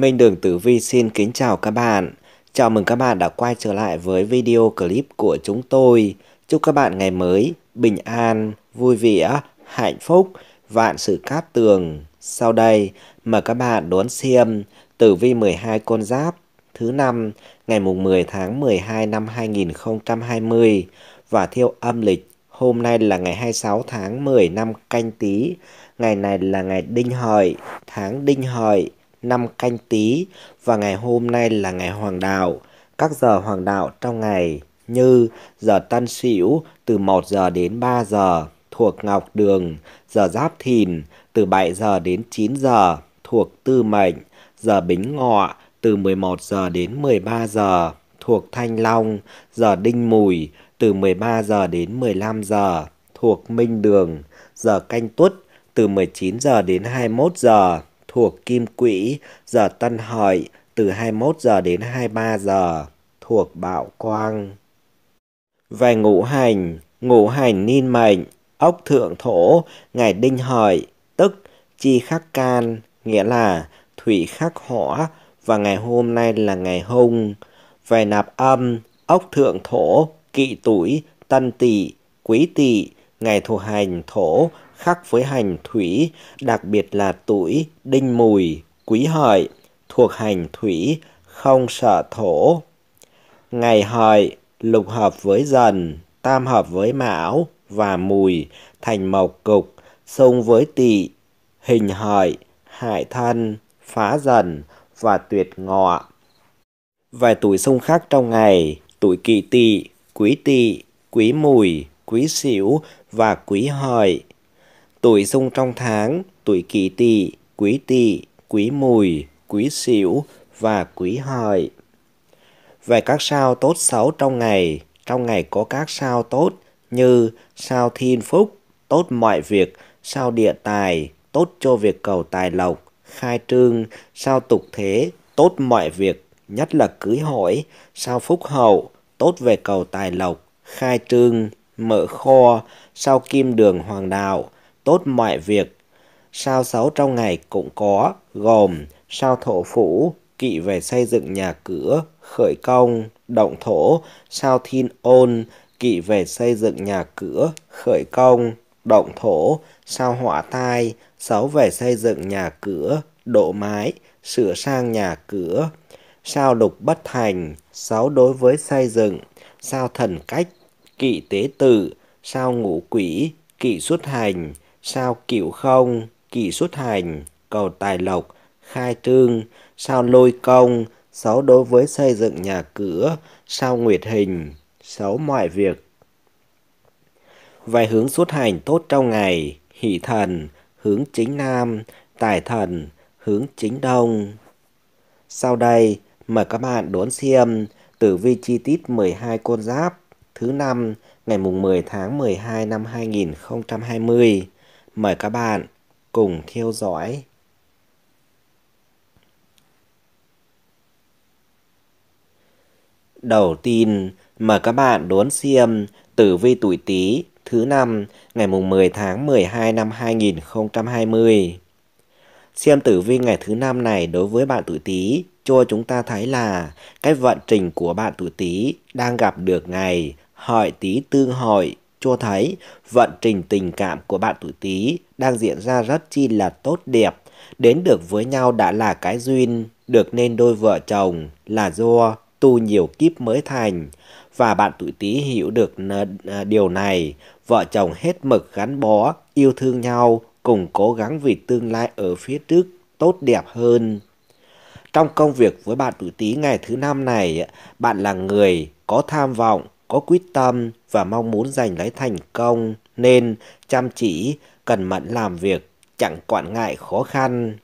Minh Đường Tử Vi xin kính chào các bạn. Chào mừng các bạn đã quay trở lại với video clip của chúng tôi. Chúc các bạn ngày mới bình an, vui vẻ, hạnh phúc, vạn sự cát tường. Sau đây, mời các bạn đón xem Tử Vi 12 con giáp thứ năm ngày mùng 10 tháng 12 năm 2020 và theo âm lịch Hôm nay là ngày 26 tháng 10 năm canh Tý. Ngày này là ngày đinh hợi, tháng đinh hợi năm canh tý và ngày hôm nay là ngày hoàng đạo. Các giờ hoàng đạo trong ngày như giờ tân sửu từ 1 giờ đến 3 giờ thuộc ngọc đường, giờ giáp thìn từ 7 giờ đến 9 giờ thuộc tư mệnh, giờ bính ngọ từ 11 giờ đến 13 giờ thuộc thanh long, giờ đinh mùi từ 13 giờ đến 15 giờ thuộc minh đường, giờ canh tuất từ 19 giờ đến 21 giờ thuộc Kim Quỹ, giờ Tân Hợi từ 21 giờ đến 23 giờ thuộc Bạo Quang. Về ngũ hành, ngũ hành niên mệnh, ốc thượng thổ, ngày đinh hợi, tức chi khắc can, nghĩa là thủy khắc hỏa và ngày hôm nay là ngày hung. Về nạp âm, ốc thượng thổ, kỵ tuổi, tân tỵ, quý tỵ, ngày thuộc hành thổ khắc với hành thủy, đặc biệt là tuổi, đinh mùi, quý hợi, thuộc hành thủy, không sợ thổ. Ngày hợi, lục hợp với dần, tam hợp với mão và mùi, thành mộc cục, xung với tỵ, hình hợi, hại thân, phá dần và tuyệt ngọ. Vài tuổi xung khắc trong ngày, tuổi kỵ tỵ, quý tỵ, quý mùi, quý sửu và quý hợi Tuổi dung trong tháng, tuổi kỷ tỵ, quý tỵ, quý mùi, quý sửu và quý hợi. Về các sao tốt xấu trong ngày, trong ngày có các sao tốt như sao thiên phúc, tốt mọi việc, sao địa tài, tốt cho việc cầu tài lộc, khai trương, sao tục thế, tốt mọi việc, nhất là cưới hỏi, sao phúc hậu, tốt về cầu tài lộc, khai trương, mở kho, sao kim đường hoàng đạo, tốt mọi việc. Sao xấu trong ngày cũng có, gồm sao thổ phủ, kỵ về xây dựng nhà cửa, khởi công, động thổ, sao thiên ôn, kỵ về xây dựng nhà cửa, khởi công, động thổ, sao hỏa tai, xấu về xây dựng nhà cửa, độ mái, sửa sang nhà cửa, sao lục bất thành, xấu đối với xây dựng, sao thần cách, kỵ tế tự, sao ngũ quỷ, kỵ xuất hành, sao cựu không, kỳ xuất hành, cầu tài lộc, khai trương, sao lôi công, xấu đối với xây dựng nhà cửa, sao nguyệt hình, xấu mọi việc. Vài hướng xuất hành tốt trong ngày, hỷ thần, hướng chính nam, tài thần, hướng chính đông. Sau đây, mời các bạn đón xem tử vi chi tiết 12 con giáp thứ năm ngày mùng 10 tháng 12 năm 2020. Mời các bạn cùng theo dõi. Đầu tiên, mời các bạn đốn xem tử vi tuổi Tý thứ năm ngày mùng 10 tháng 12 năm 2020. Xem tử vi ngày thứ năm này đối với bạn tuổi Tý cho chúng ta thấy là cái vận trình của bạn tuổi Tý đang gặp được ngày hợi Tý tương hội cho thấy vận trình tình cảm của bạn tuổi Tý đang diễn ra rất chi là tốt đẹp. Đến được với nhau đã là cái duyên, được nên đôi vợ chồng là do tu nhiều kiếp mới thành. Và bạn tuổi Tý hiểu được à, điều này, vợ chồng hết mực gắn bó, yêu thương nhau, cùng cố gắng vì tương lai ở phía trước tốt đẹp hơn. Trong công việc với bạn tuổi Tý ngày thứ năm này, bạn là người có tham vọng, có quyết tâm và mong muốn giành lấy thành công nên chăm chỉ, cần mẫn làm việc, chẳng quản ngại khó khăn.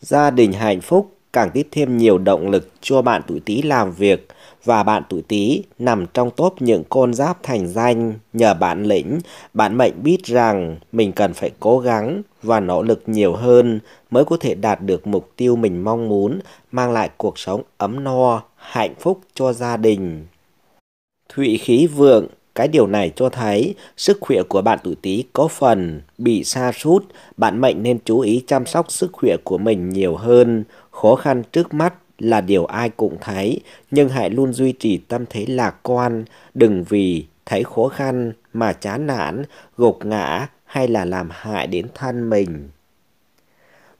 Gia đình hạnh phúc càng tiếp thêm nhiều động lực cho bạn tuổi Tý làm việc và bạn tuổi Tý nằm trong top những con giáp thành danh nhờ bản lĩnh, bản mệnh biết rằng mình cần phải cố gắng và nỗ lực nhiều hơn mới có thể đạt được mục tiêu mình mong muốn, mang lại cuộc sống ấm no, hạnh phúc cho gia đình. Thụy khí vượng, cái điều này cho thấy sức khỏe của bạn tuổi Tý có phần bị sa sút, bạn mệnh nên chú ý chăm sóc sức khỏe của mình nhiều hơn. Khó khăn trước mắt là điều ai cũng thấy, nhưng hãy luôn duy trì tâm thế lạc quan, đừng vì thấy khó khăn mà chán nản, gục ngã hay là làm hại đến thân mình.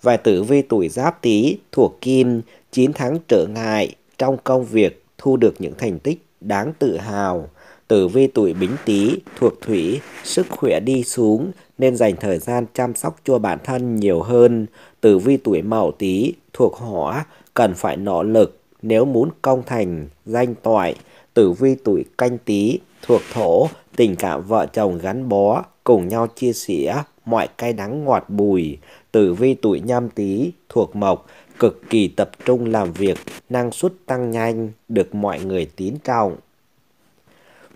Vài tử vi tuổi giáp tý thuộc kim, 9 tháng trở ngại trong công việc thu được những thành tích đáng tự hào. Tử vi tuổi bính tý thuộc thủy, sức khỏe đi xuống nên dành thời gian chăm sóc cho bản thân nhiều hơn. Tử vi tuổi mậu tý thuộc hỏa, cần phải nỗ lực nếu muốn công thành, danh toại. Tử vi tuổi canh tý thuộc thổ, tình cảm vợ chồng gắn bó, cùng nhau chia sẻ mọi cay đắng ngọt bùi. Tử vi tuổi nhâm tý thuộc mộc, cực kỳ tập trung làm việc, năng suất tăng nhanh, được mọi người tín trọng.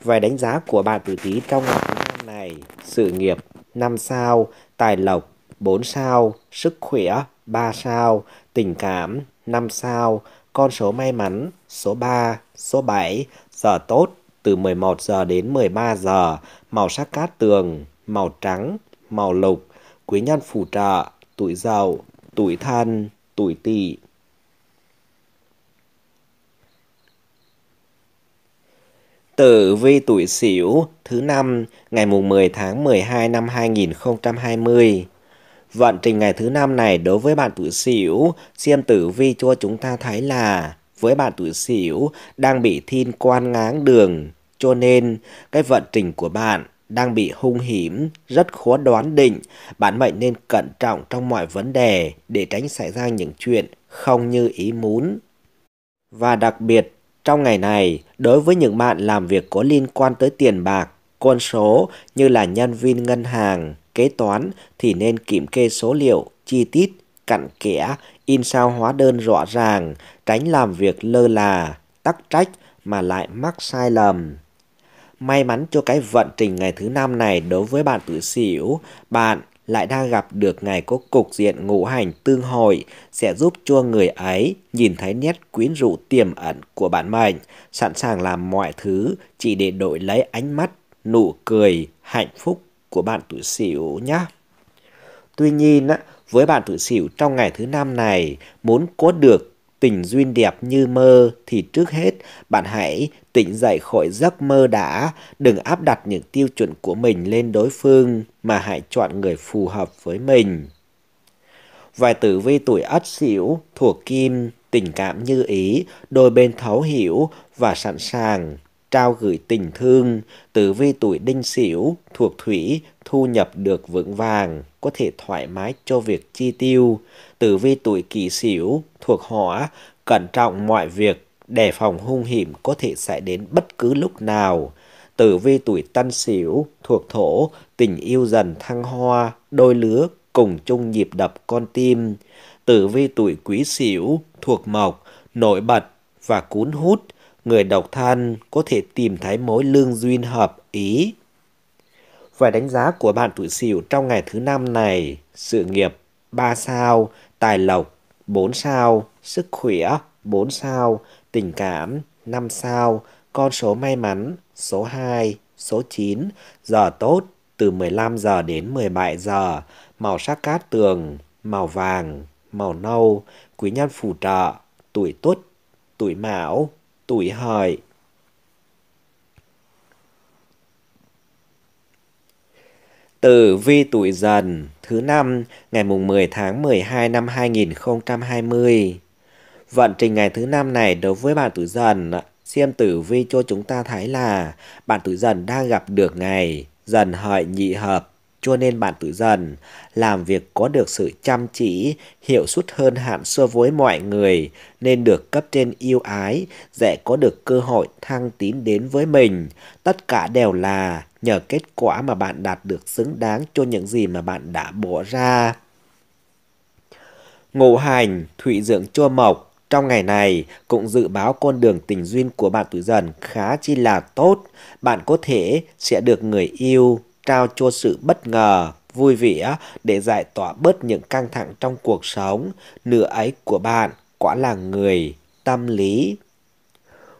vài đánh giá của bạn tử tí trong năm này, sự nghiệp 5 sao, tài lộc 4 sao, sức khỏe 3 sao, tình cảm 5 sao, con số may mắn số 3, số 7, giờ tốt từ 11 giờ đến 13 giờ, màu sắc cát tường, màu trắng, màu lục, quý nhân phù trợ, tuổi giàu, tuổi thân tuổi tỵ Tử vi tuổi Sửu thứ năm ngày mùng 10 tháng 12 năm 2020. Vận trình ngày thứ năm này đối với bạn tuổi Sửu, xem tử vi cho chúng ta thấy là với bạn tuổi Sửu đang bị thiên quan ngáng đường, cho nên cái vận trình của bạn đang bị hung hiểm, rất khó đoán định. Bạn mệnh nên cẩn trọng trong mọi vấn đề để tránh xảy ra những chuyện không như ý muốn. Và đặc biệt, trong ngày này, đối với những bạn làm việc có liên quan tới tiền bạc, con số như là nhân viên ngân hàng, kế toán thì nên kiểm kê số liệu, chi tiết, cặn kẽ, in sao hóa đơn rõ ràng, tránh làm việc lơ là, tắc trách mà lại mắc sai lầm. May mắn cho cái vận trình ngày thứ năm này đối với bạn tuổi Sửu, bạn lại đang gặp được ngày có cục diện ngũ hành tương hội sẽ giúp cho người ấy nhìn thấy nét quyến rũ tiềm ẩn của bản mệnh, sẵn sàng làm mọi thứ chỉ để đổi lấy ánh mắt, nụ cười, hạnh phúc của bạn tuổi Sửu nhé. Tuy nhiên, với bạn tuổi Sửu trong ngày thứ năm này, muốn có được tình duyên đẹp như mơ thì trước hết bạn hãy tỉnh dậy khỏi giấc mơ đã, đừng áp đặt những tiêu chuẩn của mình lên đối phương mà hãy chọn người phù hợp với mình. Vài tử vi tuổi ất sửu thuộc kim, tình cảm như ý, đôi bên thấu hiểu và sẵn sàng trao gửi tình thương, tử vi tuổi đinh sửu thuộc thủy thu nhập được vững vàng, có thể thoải mái cho việc chi tiêu. Tử vi tuổi kỷ sửu thuộc hỏa, cẩn trọng mọi việc, đề phòng hung hiểm có thể xảy đến bất cứ lúc nào. Tử vi tuổi tân sửu thuộc thổ, tình yêu dần thăng hoa, đôi lứa cùng chung nhịp đập con tim. Tử vi tuổi quý sửu thuộc mộc, nổi bật và cuốn hút người độc thân có thể tìm thấy mối lương duyên hợp ý. Về đánh giá của bạn tuổi Sửu trong ngày thứ năm này, sự nghiệp 3 sao, tài lộc 4 sao, sức khỏe 4 sao, tình cảm 5 sao, con số may mắn số 2, số 9, giờ tốt từ 15 giờ đến 17 giờ, màu sắc cát tường, màu vàng, màu nâu, quý nhân phù trợ, tuổi tuất, tuổi mão, tuổi hợi. Tử vi tuổi dần thứ năm ngày mùng 10 tháng 12 năm 2020. Vận trình ngày thứ năm này đối với bạn tuổi dần, xem tử vi cho chúng ta thấy là bạn tuổi dần đang gặp được ngày dần hợi nhị hợp cho nên bạn tự dần làm việc có được sự chăm chỉ, hiệu suất hơn hẳn so với mọi người, nên được cấp trên yêu ái, dễ có được cơ hội thăng tín đến với mình. Tất cả đều là nhờ kết quả mà bạn đạt được xứng đáng cho những gì mà bạn đã bỏ ra. Ngũ hành, thủy dưỡng chua mộc, trong ngày này cũng dự báo con đường tình duyên của bạn tuổi dần khá chi là tốt. Bạn có thể sẽ được người yêu, trao cho sự bất ngờ, vui vẻ để giải tỏa bớt những căng thẳng trong cuộc sống. Nửa ấy của bạn quả là người tâm lý.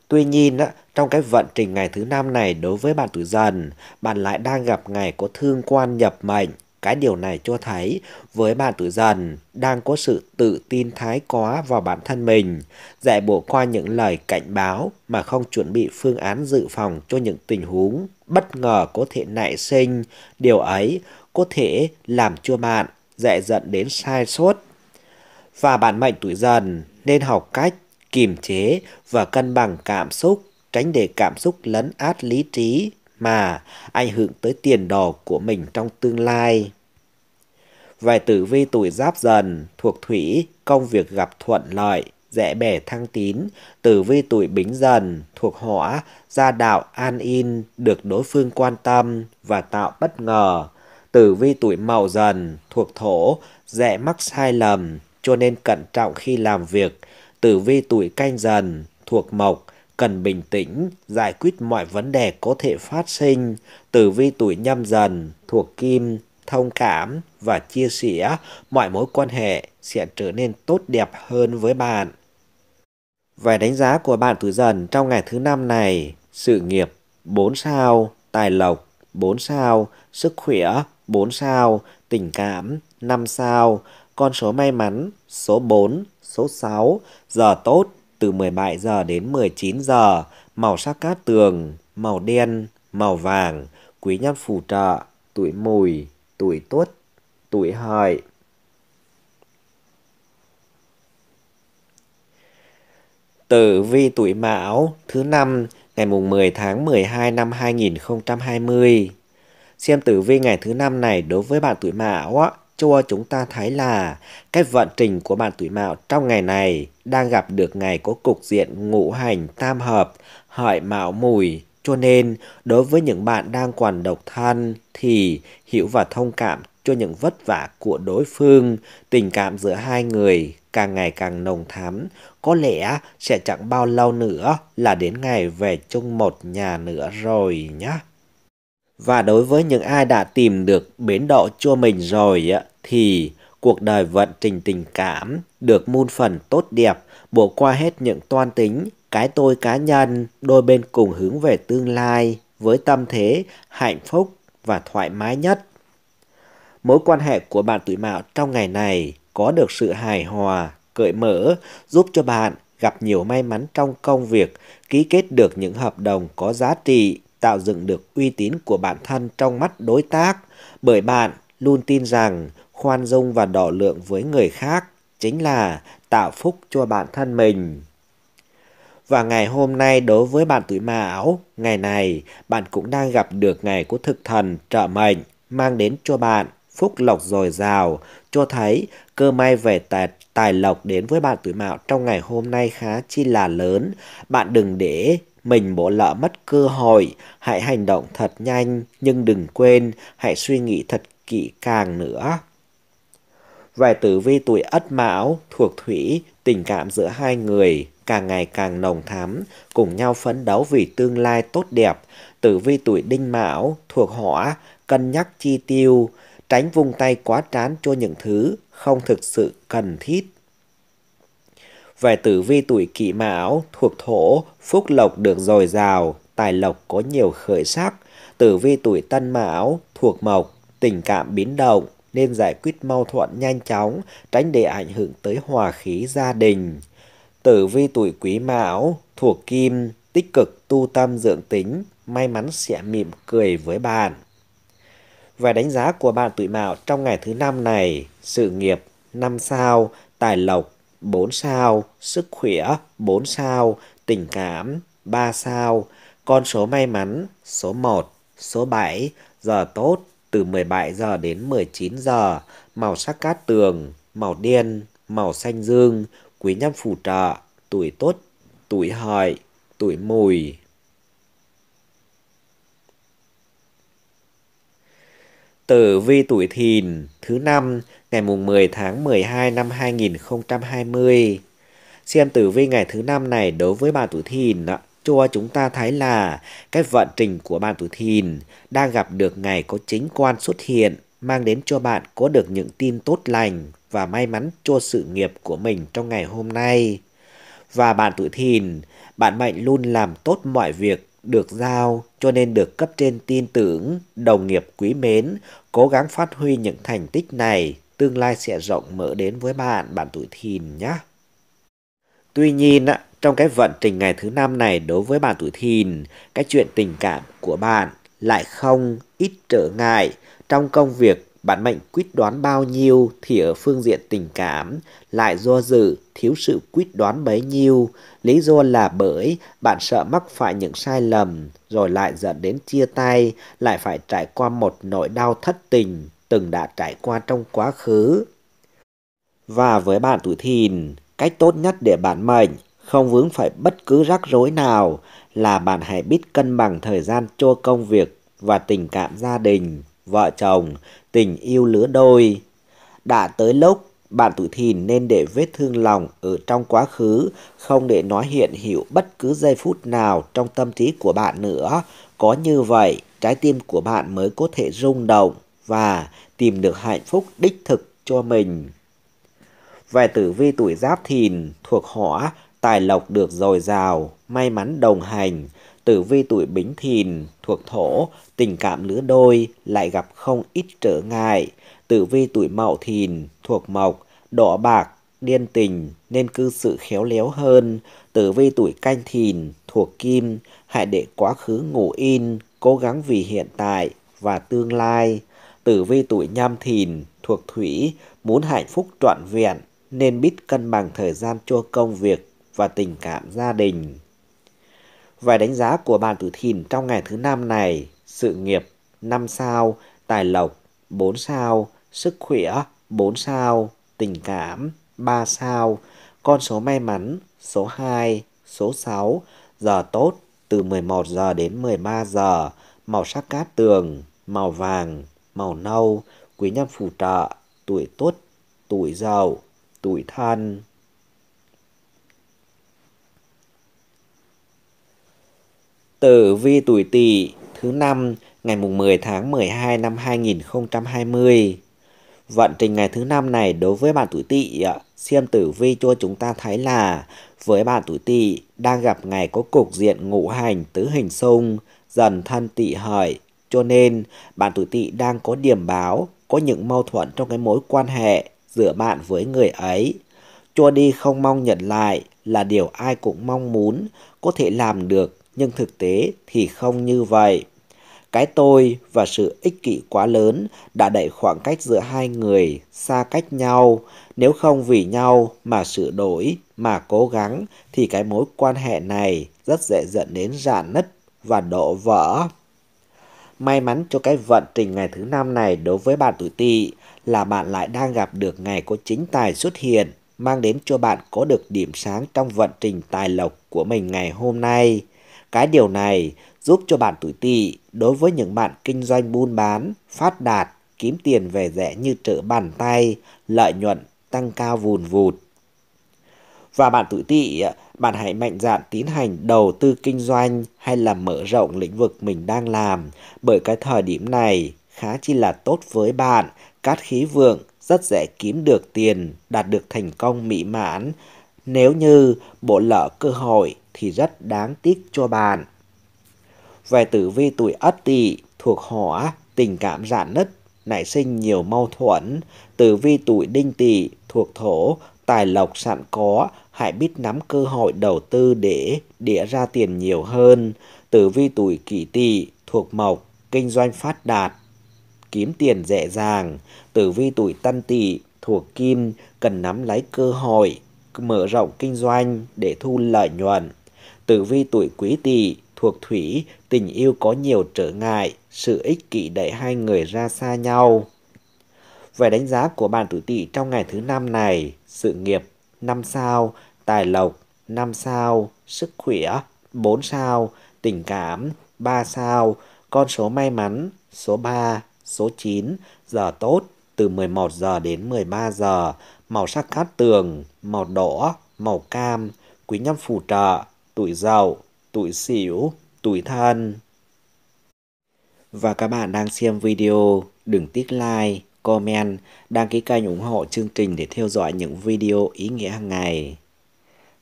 Tuy nhiên, trong cái vận trình ngày thứ năm này đối với bạn tuổi dần, bạn lại đang gặp ngày có thương quan nhập mệnh. Cái điều này cho thấy với bạn tuổi dần đang có sự tự tin thái quá vào bản thân mình, dạy bộ qua những lời cảnh báo mà không chuẩn bị phương án dự phòng cho những tình huống bất ngờ có thể nảy sinh, điều ấy có thể làm chua bạn dễ dẫn đến sai sót. Và bản mệnh tuổi dần nên học cách kiềm chế và cân bằng cảm xúc, tránh để cảm xúc lấn át lý trí mà ảnh hưởng tới tiền đồ của mình trong tương lai. vài tử vi tuổi giáp dần thuộc thủy, công việc gặp thuận lợi, dễ bẻ thăng tín, tử vi tuổi bính dần, thuộc hỏa, gia đạo an in, được đối phương quan tâm và tạo bất ngờ. Tử vi tuổi mậu dần, thuộc thổ, dễ mắc sai lầm, cho nên cẩn trọng khi làm việc. Tử vi tuổi canh dần, thuộc mộc, cần bình tĩnh, giải quyết mọi vấn đề có thể phát sinh. Tử vi tuổi nhâm dần, thuộc kim, thông cảm và chia sẻ mọi mối quan hệ sẽ trở nên tốt đẹp hơn với bạn Vài đánh giá của bạn tuổi dần trong ngày thứ năm này, sự nghiệp 4 sao, tài lộc 4 sao, sức khỏe 4 sao, tình cảm 5 sao, con số may mắn số 4, số 6, giờ tốt từ 17 giờ đến 19 giờ, màu sắc cát tường, màu đen, màu vàng, quý nhân phù trợ, tuổi mùi, tuổi tuất, tuổi hợi. Tử vi tuổi Mão thứ năm ngày mùng 10 tháng 12 năm 2020. Xem tử vi ngày thứ năm này đối với bạn tuổi Mão á, cho chúng ta thấy là cái vận trình của bạn tuổi Mão trong ngày này đang gặp được ngày có cục diện ngũ hành tam hợp, hợi mão mùi. Cho nên, đối với những bạn đang còn độc thân thì hiểu và thông cảm cho những vất vả của đối phương, tình cảm giữa hai người càng ngày càng nồng thắm, có lẽ sẽ chẳng bao lâu nữa là đến ngày về chung một nhà nữa rồi nhá. Và đối với những ai đã tìm được bến đỗ cho mình rồi thì cuộc đời vận trình tình cảm được muôn phần tốt đẹp, bỏ qua hết những toan tính, cái tôi cá nhân, đôi bên cùng hướng về tương lai với tâm thế hạnh phúc và thoải mái nhất. Mối quan hệ của bạn tuổi mạo trong ngày này có được sự hài hòa, cởi mở, giúp cho bạn gặp nhiều may mắn trong công việc, ký kết được những hợp đồng có giá trị, tạo dựng được uy tín của bản thân trong mắt đối tác, bởi bạn luôn tin rằng khoan dung và đỏ lượng với người khác chính là tạo phúc cho bản thân mình. Và ngày hôm nay đối với bạn tuổi Mão, ngày này bạn cũng đang gặp được ngày của thực thần trợ mệnh, mang đến cho bạn phúc lộc dồi dào, cho thấy cơ may về tài, tài lộc đến với bạn tuổi mạo trong ngày hôm nay khá chi là lớn. Bạn đừng để mình bỏ lỡ mất cơ hội, hãy hành động thật nhanh nhưng đừng quên hãy suy nghĩ thật kỹ càng nữa. Về tử vi tuổi Ất Mão thuộc Thủy, tình cảm giữa hai người càng ngày càng nồng thắm, cùng nhau phấn đấu vì tương lai tốt đẹp. Tử vi tuổi Đinh Mão thuộc Hỏa, cân nhắc chi tiêu, tránh vung tay quá trán cho những thứ không thực sự cần thiết. Về tử vi tuổi kỷ mão, thuộc thổ, phúc lộc được dồi dào, tài lộc có nhiều khởi sắc. Tử vi tuổi tân mão, thuộc mộc, tình cảm biến động, nên giải quyết mâu thuẫn nhanh chóng, tránh để ảnh hưởng tới hòa khí gia đình. Tử vi tuổi quý mão, thuộc kim, tích cực tu tâm dưỡng tính, may mắn sẽ mỉm cười với bạn. Về đánh giá của bạn tuổi mạo trong ngày thứ năm này, sự nghiệp 5 sao, tài lộc 4 sao, sức khỏe 4 sao, tình cảm 3 sao, con số may mắn số 1, số 7, giờ tốt từ 17 giờ đến 19 giờ, màu sắc cát tường, màu đen, màu xanh dương, quý nhân phù trợ, tuổi tốt, tuổi hợi, tuổi mùi. Tử vi tuổi thìn thứ năm ngày mùng 10 tháng 12 năm 2020. Xem tử vi ngày thứ năm này đối với bạn tuổi thìn ạ cho chúng ta thấy là cái vận trình của bạn tuổi thìn đang gặp được ngày có chính quan xuất hiện mang đến cho bạn có được những tin tốt lành và may mắn cho sự nghiệp của mình trong ngày hôm nay. Và bạn tuổi thìn, bạn mệnh luôn làm tốt mọi việc được giao cho nên được cấp trên tin tưởng, đồng nghiệp quý mến, cố gắng phát huy những thành tích này, tương lai sẽ rộng mở đến với bạn, bạn tuổi thìn nhé. Tuy nhiên, trong cái vận trình ngày thứ năm này đối với bạn tuổi thìn, cái chuyện tình cảm của bạn lại không ít trở ngại trong công việc Bản mệnh quyết đoán bao nhiêu thì ở phương diện tình cảm lại do dự, thiếu sự quyết đoán bấy nhiêu. Lý do là bởi bạn sợ mắc phải những sai lầm, rồi lại dẫn đến chia tay, lại phải trải qua một nỗi đau thất tình từng đã trải qua trong quá khứ. Và với bạn tuổi thìn, cách tốt nhất để bản mệnh không vướng phải bất cứ rắc rối nào là bạn hãy biết cân bằng thời gian cho công việc và tình cảm gia đình vợ chồng, tình yêu lứa đôi. Đã tới lúc bạn tuổi thìn nên để vết thương lòng ở trong quá khứ, không để nó hiện hữu bất cứ giây phút nào trong tâm trí của bạn nữa. Có như vậy, trái tim của bạn mới có thể rung động và tìm được hạnh phúc đích thực cho mình. Về tử vi tuổi giáp thìn, thuộc hỏa, tài lộc được dồi dào, may mắn đồng hành, tử vi tuổi bính thìn thuộc thổ, tình cảm lứa đôi lại gặp không ít trở ngại. Tử vi tuổi mậu thìn thuộc mộc, đỏ bạc, điên tình nên cư xử khéo léo hơn. Tử vi tuổi canh thìn thuộc kim, hãy để quá khứ ngủ in, cố gắng vì hiện tại và tương lai. Tử vi tuổi nhâm thìn thuộc thủy, muốn hạnh phúc trọn vẹn nên biết cân bằng thời gian cho công việc và tình cảm gia đình. Vài đánh giá của bạn tử thìn trong ngày thứ năm này, sự nghiệp 5 sao, tài lộc 4 sao, sức khỏe 4 sao, tình cảm 3 sao, con số may mắn số 2, số 6, giờ tốt từ 11 giờ đến 13 giờ, màu sắc cát tường, màu vàng, màu nâu, quý nhân phù trợ, tuổi tuất, tuổi dậu, tuổi thân. tử vi tuổi Tỵ thứ năm ngày mùng 10 tháng 12 năm 2020. Vận trình ngày thứ năm này đối với bạn tuổi Tỵ, xem tử vi cho chúng ta thấy là với bạn tuổi Tỵ đang gặp ngày có cục diện ngũ hành tứ hình xung, dần thân Tỵ hợi, cho nên bạn tuổi Tỵ đang có điểm báo có những mâu thuẫn trong cái mối quan hệ giữa bạn với người ấy. Cho đi không mong nhận lại là điều ai cũng mong muốn, có thể làm được nhưng thực tế thì không như vậy. Cái tôi và sự ích kỷ quá lớn đã đẩy khoảng cách giữa hai người xa cách nhau. Nếu không vì nhau mà sửa đổi, mà cố gắng thì cái mối quan hệ này rất dễ dẫn đến rạn nứt và đổ vỡ. May mắn cho cái vận trình ngày thứ năm này đối với bạn tuổi tỵ là bạn lại đang gặp được ngày có chính tài xuất hiện, mang đến cho bạn có được điểm sáng trong vận trình tài lộc của mình ngày hôm nay. Cái điều này giúp cho bạn tuổi tỵ đối với những bạn kinh doanh buôn bán, phát đạt, kiếm tiền về rẻ như trở bàn tay, lợi nhuận tăng cao vùn vụt. Và bạn tuổi tỵ, bạn hãy mạnh dạn tiến hành đầu tư kinh doanh hay là mở rộng lĩnh vực mình đang làm bởi cái thời điểm này khá chi là tốt với bạn, cát khí vượng, rất dễ kiếm được tiền, đạt được thành công mỹ mãn, nếu như bộ lỡ cơ hội thì rất đáng tiếc cho bạn. Về tử vi tuổi Ất Tỵ thuộc hỏa, tình cảm giãn nứt, nảy sinh nhiều mâu thuẫn. Tử vi tuổi Đinh Tỵ thuộc thổ, tài lộc sẵn có, hãy biết nắm cơ hội đầu tư để đĩa ra tiền nhiều hơn. Tử vi tuổi Kỷ Tỵ thuộc mộc, kinh doanh phát đạt, kiếm tiền dễ dàng. Tử vi tuổi Tân Tỵ thuộc kim, cần nắm lấy cơ hội, mở rộng kinh doanh để thu lợi nhuận. Tử vi tuổi quý tỵ thuộc thủy, tình yêu có nhiều trở ngại, sự ích kỷ đẩy hai người ra xa nhau. Về đánh giá của bạn tuổi tỵ trong ngày thứ năm này, sự nghiệp 5 sao, tài lộc 5 sao, sức khỏe 4 sao, tình cảm 3 sao, con số may mắn số 3, số 9, giờ tốt từ 11 giờ đến 13 giờ, màu sắc cát tường, màu đỏ, màu cam, quý nhân phù trợ, tuổi giàu, tuổi xỉu, tuổi thân. Và các bạn đang xem video, đừng tiếc like, comment, đăng ký kênh ủng hộ chương trình để theo dõi những video ý nghĩa hàng ngày.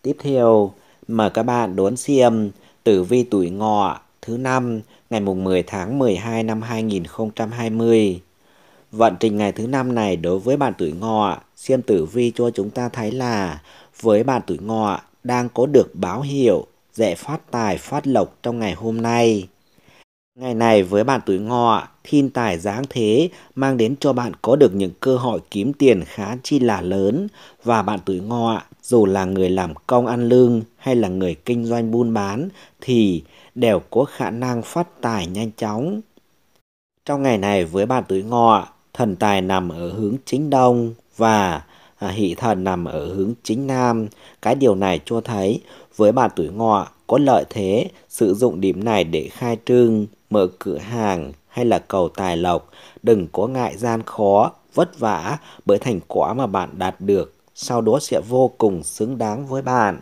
Tiếp theo, mời các bạn đón xem tử vi tuổi ngọ thứ năm ngày mùng 10 tháng 12 năm 2020. Vận trình ngày thứ năm này đối với bạn tuổi ngọ Xem tử vi cho chúng ta thấy là với bạn tuổi ngọ đang có được báo hiệu dễ phát tài phát lộc trong ngày hôm nay. Ngày này với bạn tuổi ngọ, thiên tài giáng thế mang đến cho bạn có được những cơ hội kiếm tiền khá chi là lớn và bạn tuổi ngọ dù là người làm công ăn lương hay là người kinh doanh buôn bán thì đều có khả năng phát tài nhanh chóng. Trong ngày này với bạn tuổi ngọ, thần tài nằm ở hướng chính đông, và à, hỷ thần nằm ở hướng chính nam. Cái điều này cho thấy với bà tuổi ngọ có lợi thế sử dụng điểm này để khai trương, mở cửa hàng hay là cầu tài lộc. Đừng có ngại gian khó, vất vả bởi thành quả mà bạn đạt được sau đó sẽ vô cùng xứng đáng với bạn.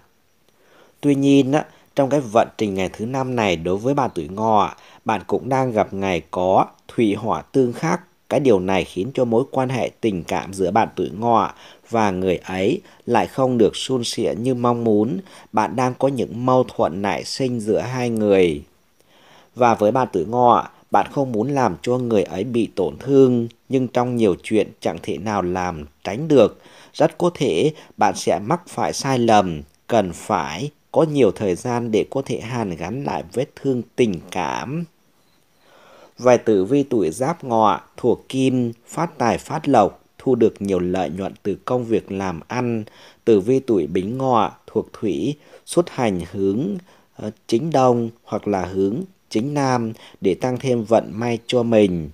Tuy nhiên, trong cái vận trình ngày thứ năm này đối với bạn tuổi ngọ, bạn cũng đang gặp ngày có thủy hỏa tương khắc cái điều này khiến cho mối quan hệ tình cảm giữa bạn tuổi ngọ và người ấy lại không được suôn sẻ như mong muốn. Bạn đang có những mâu thuẫn nảy sinh giữa hai người. Và với bạn tuổi ngọ, bạn không muốn làm cho người ấy bị tổn thương, nhưng trong nhiều chuyện chẳng thể nào làm tránh được. Rất có thể bạn sẽ mắc phải sai lầm, cần phải có nhiều thời gian để có thể hàn gắn lại vết thương tình cảm vài tử vi tuổi giáp ngọ thuộc kim phát tài phát lộc thu được nhiều lợi nhuận từ công việc làm ăn tử vi tuổi bính ngọ thuộc thủy xuất hành hướng ờ, chính đông hoặc là hướng chính nam để tăng thêm vận may cho mình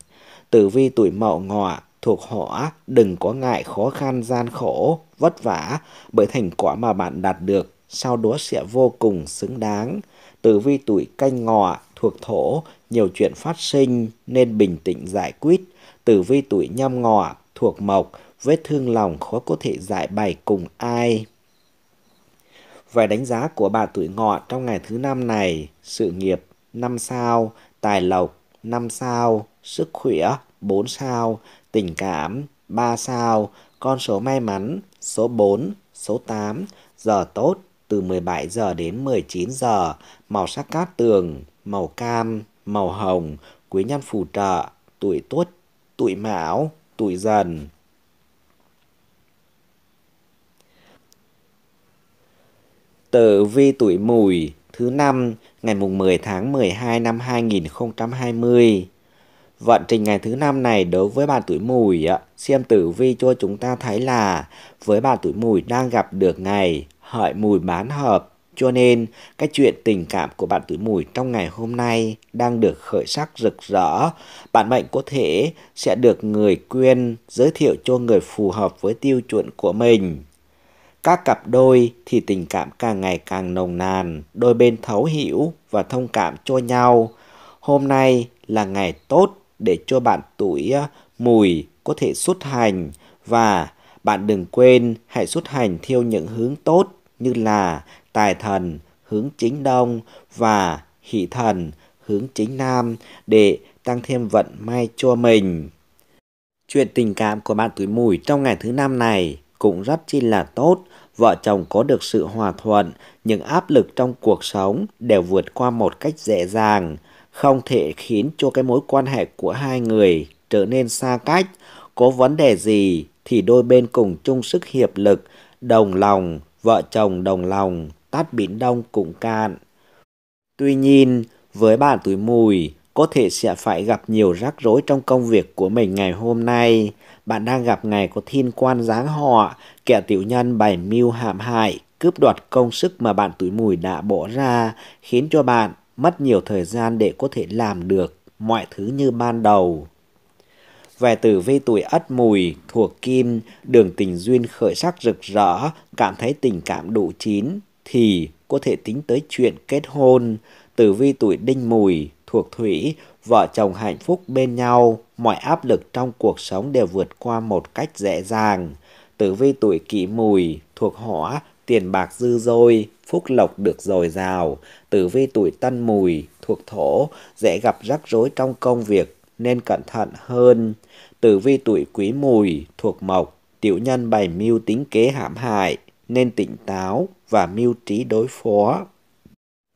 tử vi tuổi mậu ngọ thuộc hỏa đừng có ngại khó khăn gian khổ vất vả bởi thành quả mà bạn đạt được sau đó sẽ vô cùng xứng đáng Tử vi tuổi canh ngọ thuộc thổ, nhiều chuyện phát sinh nên bình tĩnh giải quyết. Tử vi tuổi nhâm ngọ thuộc mộc, vết thương lòng khó có thể giải bày cùng ai. vài đánh giá của bà tuổi ngọ trong ngày thứ năm này, sự nghiệp 5 sao, tài lộc 5 sao, sức khỏe 4 sao, tình cảm 3 sao, con số may mắn số 4, số 8, giờ tốt từ 17 giờ đến 19 giờ, màu sắc cát tường, màu cam, màu hồng, quý nhân phù trợ, tuổi tuất, tuổi mão, tuổi dần. Tử vi tuổi mùi thứ năm ngày mùng 10 tháng 12 năm 2020. Vận trình ngày thứ năm này đối với bạn tuổi mùi, xem tử vi cho chúng ta thấy là với bạn tuổi mùi đang gặp được ngày hợi mùi bán hợp, cho nên cái chuyện tình cảm của bạn tuổi mùi trong ngày hôm nay đang được khởi sắc rực rỡ. Bạn mệnh có thể sẽ được người quyên giới thiệu cho người phù hợp với tiêu chuẩn của mình. Các cặp đôi thì tình cảm càng ngày càng nồng nàn, đôi bên thấu hiểu và thông cảm cho nhau. Hôm nay là ngày tốt để cho bạn tuổi à, mùi có thể xuất hành và bạn đừng quên hãy xuất hành theo những hướng tốt như là tài thần hướng chính đông và hỷ thần hướng chính nam để tăng thêm vận may cho mình. Chuyện tình cảm của bạn tuổi mùi trong ngày thứ năm này cũng rất chi là tốt, vợ chồng có được sự hòa thuận, những áp lực trong cuộc sống đều vượt qua một cách dễ dàng, không thể khiến cho cái mối quan hệ của hai người trở nên xa cách, có vấn đề gì thì đôi bên cùng chung sức hiệp lực, đồng lòng, vợ chồng đồng lòng, tát biển đông cũng cạn. Tuy nhiên, với bạn tuổi mùi, có thể sẽ phải gặp nhiều rắc rối trong công việc của mình ngày hôm nay. Bạn đang gặp ngày có thiên quan giáng họ, kẻ tiểu nhân bày mưu hạm hại, cướp đoạt công sức mà bạn tuổi mùi đã bỏ ra, khiến cho bạn mất nhiều thời gian để có thể làm được mọi thứ như ban đầu về tử vi tuổi ất mùi thuộc kim, đường tình duyên khởi sắc rực rỡ, cảm thấy tình cảm đủ chín, thì có thể tính tới chuyện kết hôn. Tử vi tuổi đinh mùi thuộc thủy, vợ chồng hạnh phúc bên nhau, mọi áp lực trong cuộc sống đều vượt qua một cách dễ dàng. Tử vi tuổi kỷ mùi thuộc hỏa, tiền bạc dư dôi, phúc lộc được dồi dào. Tử vi tuổi tân mùi thuộc thổ, dễ gặp rắc rối trong công việc nên cẩn thận hơn. Tử vi tuổi quý mùi, thuộc mộc, tiểu nhân bày mưu tính kế hãm hại, nên tỉnh táo và mưu trí đối phó.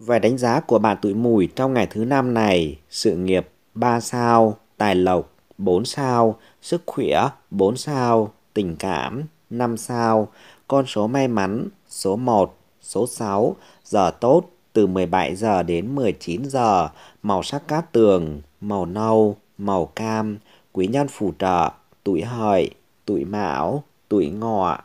Về đánh giá của bạn tuổi mùi trong ngày thứ năm này, sự nghiệp 3 sao, tài lộc 4 sao, sức khỏe 4 sao, tình cảm 5 sao, con số may mắn số 1, số 6, giờ tốt từ 17 giờ đến 19 giờ, màu sắc cát tường, màu nâu, màu cam, quý nhân phù trợ, tuổi hợi, tuổi mão, tuổi ngọ.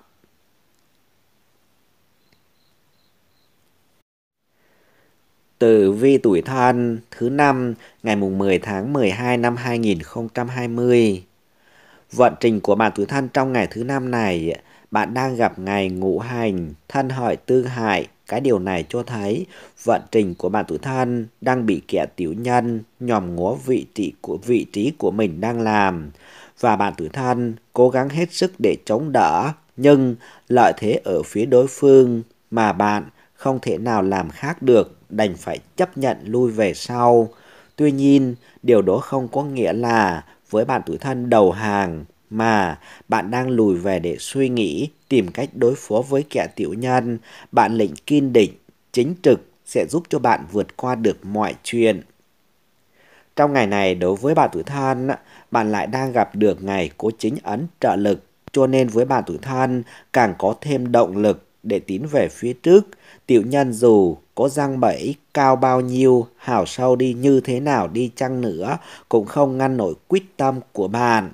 Tử vi tuổi thân thứ năm ngày mùng 10 tháng 12 năm 2020. Vận trình của bạn tuổi thân trong ngày thứ năm này, bạn đang gặp ngày ngũ hành thân hợi tương hại cái điều này cho thấy vận trình của bạn tuổi thân đang bị kẻ tiểu nhân nhòm ngó vị trí của vị trí của mình đang làm và bạn tuổi thân cố gắng hết sức để chống đỡ nhưng lợi thế ở phía đối phương mà bạn không thể nào làm khác được đành phải chấp nhận lui về sau. Tuy nhiên, điều đó không có nghĩa là với bạn tuổi thân đầu hàng mà bạn đang lùi về để suy nghĩ, tìm cách đối phó với kẻ tiểu nhân, bạn lệnh kiên định, chính trực sẽ giúp cho bạn vượt qua được mọi chuyện. Trong ngày này đối với bạn tuổi thân, bạn lại đang gặp được ngày cố chính ấn trợ lực, cho nên với bạn tuổi thân càng có thêm động lực để tiến về phía trước. Tiểu nhân dù có răng bẫy cao bao nhiêu, hào sâu đi như thế nào đi chăng nữa cũng không ngăn nổi quyết tâm của bạn.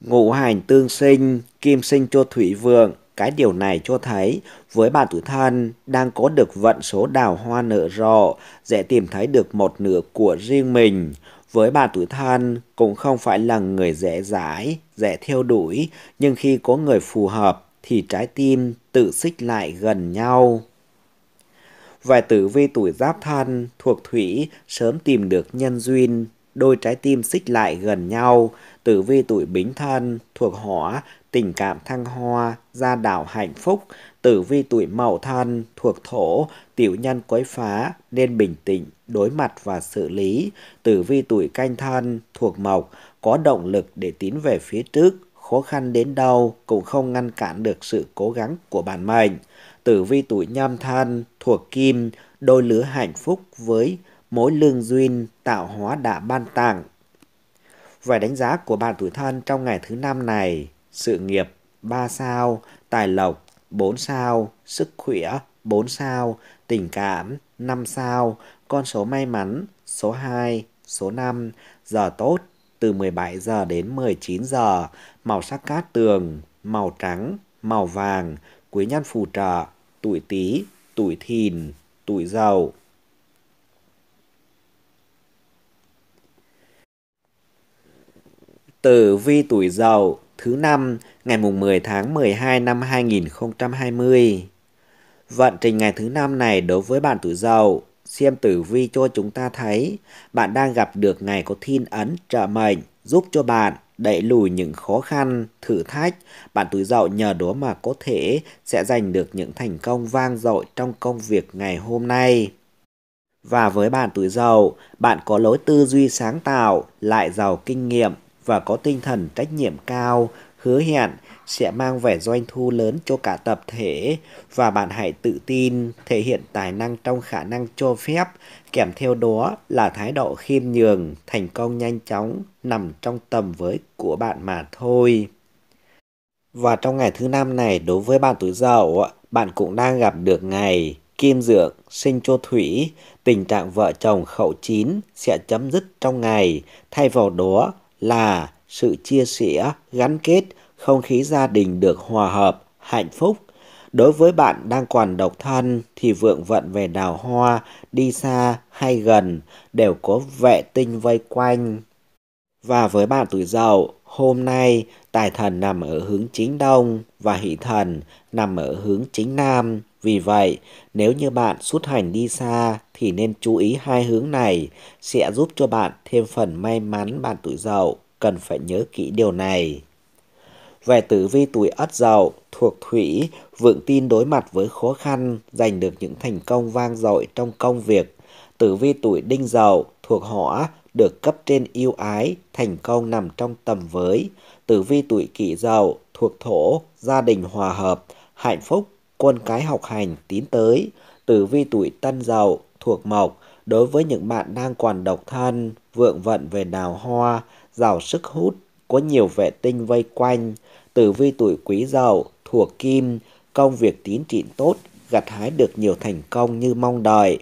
Ngũ hành tương sinh, kim sinh cho thủy vượng, cái điều này cho thấy với bạn tuổi thân đang có được vận số đào hoa nở rộ, dễ tìm thấy được một nửa của riêng mình. Với bạn tuổi thân cũng không phải là người dễ dãi, dễ theo đuổi, nhưng khi có người phù hợp thì trái tim tự xích lại gần nhau. Vài tử vi tuổi giáp thân thuộc thủy sớm tìm được nhân duyên Đôi trái tim xích lại gần nhau, tử vi tuổi bính thân, thuộc hỏa, tình cảm thăng hoa, gia đạo hạnh phúc, tử vi tuổi mậu thân, thuộc thổ, tiểu nhân quấy phá, nên bình tĩnh, đối mặt và xử lý. Tử vi tuổi canh thân, thuộc mộc, có động lực để tiến về phía trước, khó khăn đến đâu cũng không ngăn cản được sự cố gắng của bản mệnh. Tử vi tuổi nhâm thân, thuộc kim, đôi lứa hạnh phúc với mỗi lương duyên tạo hóa đã ban tặng. Về đánh giá của bạn tuổi thân trong ngày thứ năm này, sự nghiệp 3 sao, tài lộc 4 sao, sức khỏe 4 sao, tình cảm 5 sao, con số may mắn số 2, số 5, giờ tốt từ 17 giờ đến 19 giờ, màu sắc cát tường, màu trắng, màu vàng, quý nhân phù trợ, tuổi tí, tuổi thìn, tuổi dậu. Tử vi tuổi Dậu thứ năm ngày mùng 10 tháng 12 năm 2020. Vận trình ngày thứ năm này đối với bạn tuổi Dậu, xem tử vi cho chúng ta thấy bạn đang gặp được ngày có thiên ấn trợ mệnh giúp cho bạn đẩy lùi những khó khăn, thử thách, bạn tuổi Dậu nhờ đó mà có thể sẽ giành được những thành công vang dội trong công việc ngày hôm nay. Và với bạn tuổi Dậu, bạn có lối tư duy sáng tạo, lại giàu kinh nghiệm, và có tinh thần trách nhiệm cao, hứa hẹn sẽ mang về doanh thu lớn cho cả tập thể và bạn hãy tự tin thể hiện tài năng trong khả năng cho phép kèm theo đó là thái độ khiêm nhường thành công nhanh chóng nằm trong tầm với của bạn mà thôi và trong ngày thứ năm này đối với bạn tuổi dậu bạn cũng đang gặp được ngày kim dược sinh cho thủy tình trạng vợ chồng khẩu chín sẽ chấm dứt trong ngày thay vào đó là sự chia sẻ, gắn kết, không khí gia đình được hòa hợp, hạnh phúc. Đối với bạn đang còn độc thân thì vượng vận về đào hoa, đi xa hay gần đều có vệ tinh vây quanh. Và với bạn tuổi dậu, hôm nay tài thần nằm ở hướng chính đông và hỷ thần nằm ở hướng chính nam. Vì vậy, nếu như bạn xuất hành đi xa thì nên chú ý hai hướng này sẽ giúp cho bạn thêm phần may mắn bạn tuổi dậu, cần phải nhớ kỹ điều này. Về tử vi tuổi ất dậu, thuộc thủy, vượng tin đối mặt với khó khăn, giành được những thành công vang dội trong công việc. Tử vi tuổi đinh dậu, thuộc hỏa, được cấp trên yêu ái, thành công nằm trong tầm với. Tử vi tuổi kỷ dậu, thuộc thổ, gia đình hòa hợp, hạnh phúc quân cái học hành tín tới, tử vi tuổi tân dậu, thuộc mộc, đối với những bạn đang còn độc thân, vượng vận về đào hoa, giàu sức hút, có nhiều vệ tinh vây quanh, tử vi tuổi quý dậu, thuộc kim, công việc tiến triển tốt, gặt hái được nhiều thành công như mong đợi.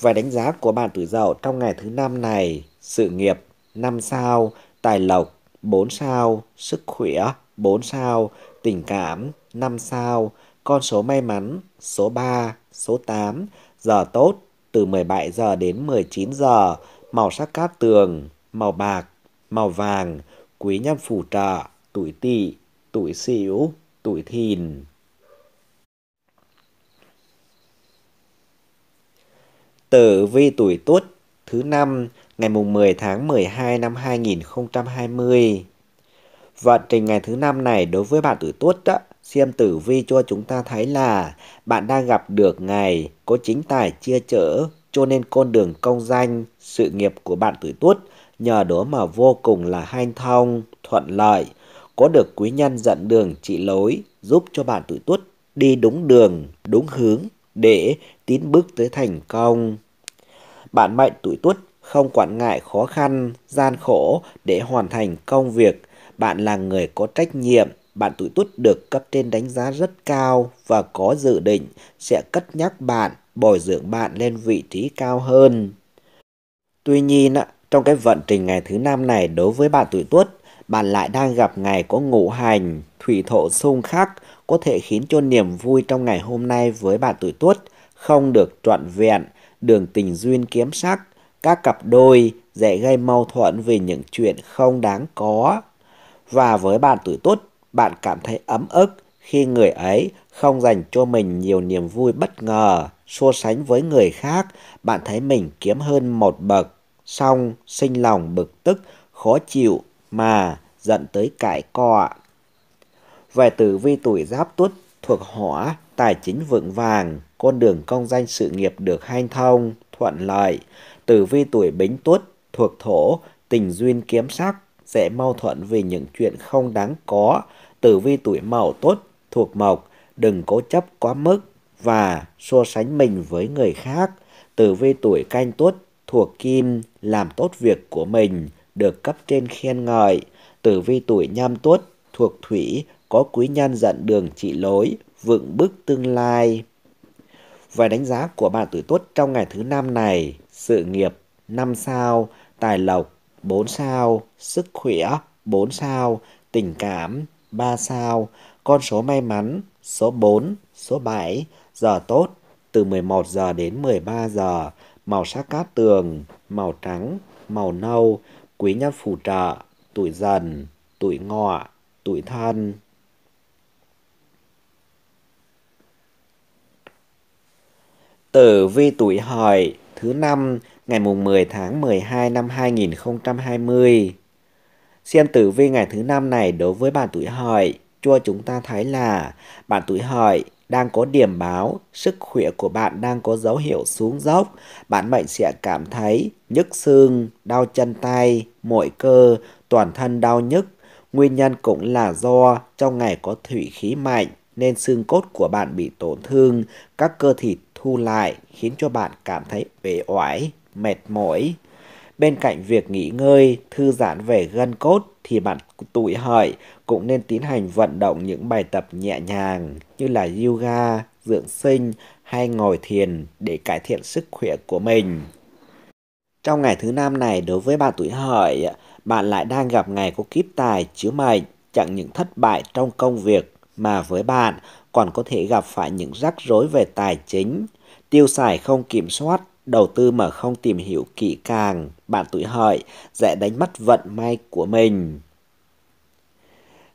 Và đánh giá của bạn tuổi dậu trong ngày thứ năm này, sự nghiệp 5 sao, tài lộc 4 sao, sức khỏe 4 sao, tình cảm 5 sao, con số may mắn số 3, số 8, giờ tốt từ 17 giờ đến 19 giờ, màu sắc cát tường, màu bạc, màu vàng, quý nhân phù trợ, tuổi tỵ, tuổi sửu, tuổi thìn. Tử vi tuổi tuất thứ năm ngày mùng 10 tháng 12 năm 2020. Vận trình ngày thứ năm này đối với bạn tuổi tuất đó Xem tử vi cho chúng ta thấy là bạn đang gặp được ngày có chính tài chia chở cho nên con đường công danh, sự nghiệp của bạn tuổi tuất nhờ đó mà vô cùng là hanh thông, thuận lợi. Có được quý nhân dẫn đường chỉ lối giúp cho bạn tuổi tuất đi đúng đường, đúng hướng để tiến bước tới thành công. Bạn mệnh tuổi tuất không quản ngại khó khăn, gian khổ để hoàn thành công việc. Bạn là người có trách nhiệm, bạn tuổi tuất được cấp trên đánh giá rất cao và có dự định sẽ cất nhắc bạn, bồi dưỡng bạn lên vị trí cao hơn. Tuy nhiên, trong cái vận trình ngày thứ năm này đối với bạn tuổi tuất, bạn lại đang gặp ngày có ngũ hành, thủy thổ xung khắc, có thể khiến cho niềm vui trong ngày hôm nay với bạn tuổi tuất không được trọn vẹn, đường tình duyên kiếm sắc, các cặp đôi dễ gây mâu thuẫn vì những chuyện không đáng có. Và với bạn tuổi tuất, bạn cảm thấy ấm ức khi người ấy không dành cho mình nhiều niềm vui bất ngờ. So sánh với người khác, bạn thấy mình kiếm hơn một bậc. Xong, sinh lòng bực tức, khó chịu mà dẫn tới cãi cọ. Về tử vi tuổi giáp tuất thuộc hỏa, tài chính vững vàng, con đường công danh sự nghiệp được hanh thông, thuận lợi. Tử vi tuổi bính tuất thuộc thổ, tình duyên kiếm sắc, sẽ mâu thuẫn về những chuyện không đáng có, tử vi tuổi mậu tuất thuộc mộc, đừng cố chấp quá mức và so sánh mình với người khác. Tử vi tuổi canh tuất thuộc kim, làm tốt việc của mình, được cấp trên khen ngợi. Tử vi tuổi nhâm tuất thuộc thủy, có quý nhân dẫn đường chỉ lối, vững bước tương lai. Vài đánh giá của bạn tuổi tuất trong ngày thứ năm này, sự nghiệp 5 sao, tài lộc 4 sao, sức khỏe 4 sao, tình cảm 3 sao, con số may mắn, số 4, số 7, giờ tốt, từ 11 giờ đến 13 giờ, màu sắc cát tường, màu trắng, màu nâu, quý nhân phù trợ, tuổi dần, tuổi ngọ, tuổi thân. Tử vi tuổi hợi thứ năm ngày mùng 10 tháng 12 năm 2020. Xem tử vi ngày thứ năm này đối với bạn tuổi hợi, cho chúng ta thấy là bạn tuổi hợi đang có điểm báo, sức khỏe của bạn đang có dấu hiệu xuống dốc, bạn bệnh sẽ cảm thấy nhức xương, đau chân tay, mỏi cơ, toàn thân đau nhức. Nguyên nhân cũng là do trong ngày có thủy khí mạnh nên xương cốt của bạn bị tổn thương, các cơ thịt thu lại khiến cho bạn cảm thấy uể oải, mệt mỏi. Bên cạnh việc nghỉ ngơi, thư giãn về gân cốt thì bạn tuổi hợi cũng nên tiến hành vận động những bài tập nhẹ nhàng như là yoga, dưỡng sinh hay ngồi thiền để cải thiện sức khỏe của mình. Trong ngày thứ năm này đối với bạn tuổi hợi, bạn lại đang gặp ngày có kiếp tài chiếu mệnh, chẳng những thất bại trong công việc mà với bạn còn có thể gặp phải những rắc rối về tài chính, tiêu xài không kiểm soát đầu tư mà không tìm hiểu kỹ càng, bạn tuổi hợi dễ đánh mất vận may của mình.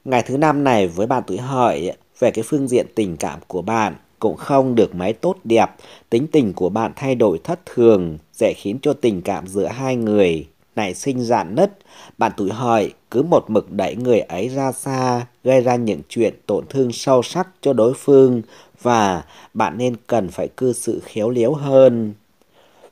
Ngày thứ năm này với bạn tuổi hợi, về cái phương diện tình cảm của bạn cũng không được mấy tốt đẹp, tính tình của bạn thay đổi thất thường, dễ khiến cho tình cảm giữa hai người nảy sinh dạn nứt. Bạn tuổi hợi cứ một mực đẩy người ấy ra xa, gây ra những chuyện tổn thương sâu sắc cho đối phương và bạn nên cần phải cư xử khéo léo hơn.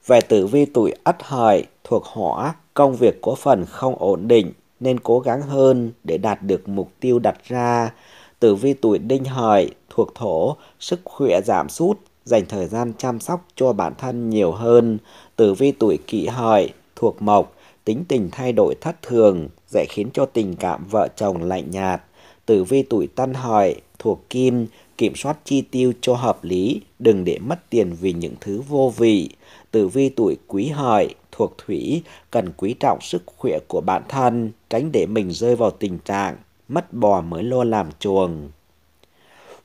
Về tử vi tuổi ất hợi thuộc hỏa, công việc có phần không ổn định nên cố gắng hơn để đạt được mục tiêu đặt ra. Tử vi tuổi đinh hợi thuộc thổ, sức khỏe giảm sút, dành thời gian chăm sóc cho bản thân nhiều hơn. Tử vi tuổi kỷ hợi thuộc mộc, tính tình thay đổi thất thường dễ khiến cho tình cảm vợ chồng lạnh nhạt. Tử vi tuổi tân hợi thuộc kim, kiểm soát chi tiêu cho hợp lý, đừng để mất tiền vì những thứ vô vị. Tử vi tuổi quý hợi thuộc thủy cần quý trọng sức khỏe của bản thân, tránh để mình rơi vào tình trạng mất bò mới lô làm chuồng.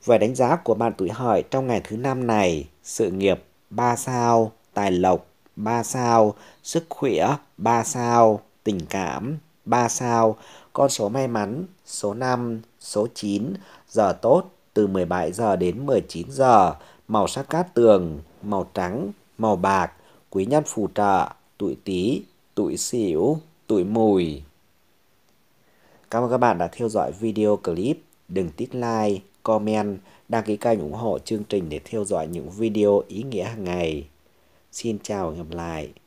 Về đánh giá của bạn tuổi hợi trong ngày thứ năm này, sự nghiệp 3 sao, tài lộc 3 sao, sức khỏe 3 sao, tình cảm 3 sao, con số may mắn số 5, số 9, giờ tốt từ 17 giờ đến 19 giờ, màu sắc cát tường, màu trắng, màu bạc, quý nhân phù trợ, tuổi Tý, tuổi Sửu, tuổi Mùi. Cảm ơn các bạn đã theo dõi video clip. Đừng tích like, comment, đăng ký kênh ủng hộ chương trình để theo dõi những video ý nghĩa hàng ngày. Xin chào và hẹn gặp lại.